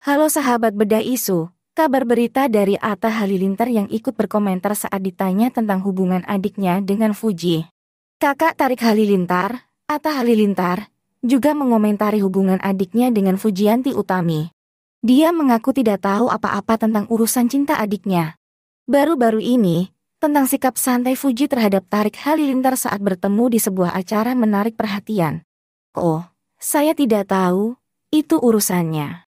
Halo sahabat bedah isu, kabar berita dari Atta Halilintar yang ikut berkomentar saat ditanya tentang hubungan adiknya dengan Fuji. Kakak tarik Halilintar, Atta Halilintar, juga mengomentari hubungan adiknya dengan Fujianti Utami. Dia mengaku tidak tahu apa-apa tentang urusan cinta adiknya. Baru-baru ini, tentang sikap santai Fuji terhadap Tarik Halilintar saat bertemu di sebuah acara menarik perhatian. Oh, saya tidak tahu, itu urusannya.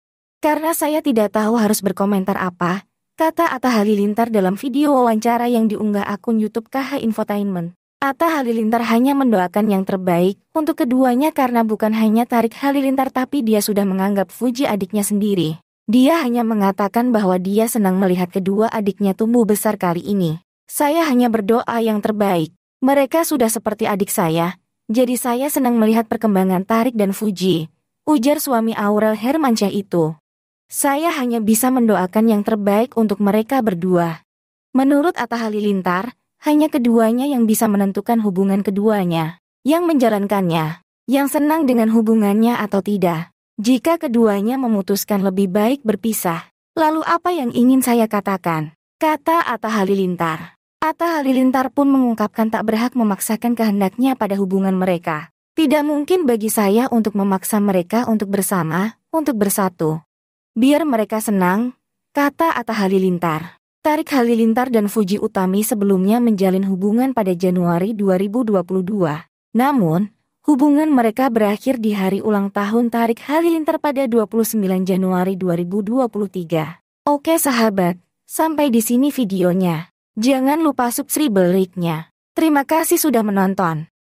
Karena saya tidak tahu harus berkomentar apa, kata Atta Halilintar dalam video wawancara yang diunggah akun YouTube KH Infotainment. Atta Halilintar hanya mendoakan yang terbaik untuk keduanya karena bukan hanya Tarik Halilintar tapi dia sudah menganggap Fuji adiknya sendiri. Dia hanya mengatakan bahwa dia senang melihat kedua adiknya tumbuh besar kali ini. Saya hanya berdoa yang terbaik. Mereka sudah seperti adik saya, jadi saya senang melihat perkembangan Tarik dan Fuji. Ujar suami Aurel Hermansyah itu. Saya hanya bisa mendoakan yang terbaik untuk mereka berdua. Menurut Atta Halilintar, hanya keduanya yang bisa menentukan hubungan keduanya, yang menjalankannya, yang senang dengan hubungannya atau tidak. Jika keduanya memutuskan lebih baik berpisah, lalu apa yang ingin saya katakan? Kata Atta Halilintar. Atta Halilintar pun mengungkapkan tak berhak memaksakan kehendaknya pada hubungan mereka. Tidak mungkin bagi saya untuk memaksa mereka untuk bersama, untuk bersatu. Biar mereka senang, kata Atta Halilintar. Tarik Halilintar dan Fuji Utami sebelumnya menjalin hubungan pada Januari 2022. Namun, hubungan mereka berakhir di hari ulang tahun Tarik Halilintar pada 29 Januari 2023. Oke sahabat, sampai di sini videonya. Jangan lupa subscribe like-nya. Terima kasih sudah menonton.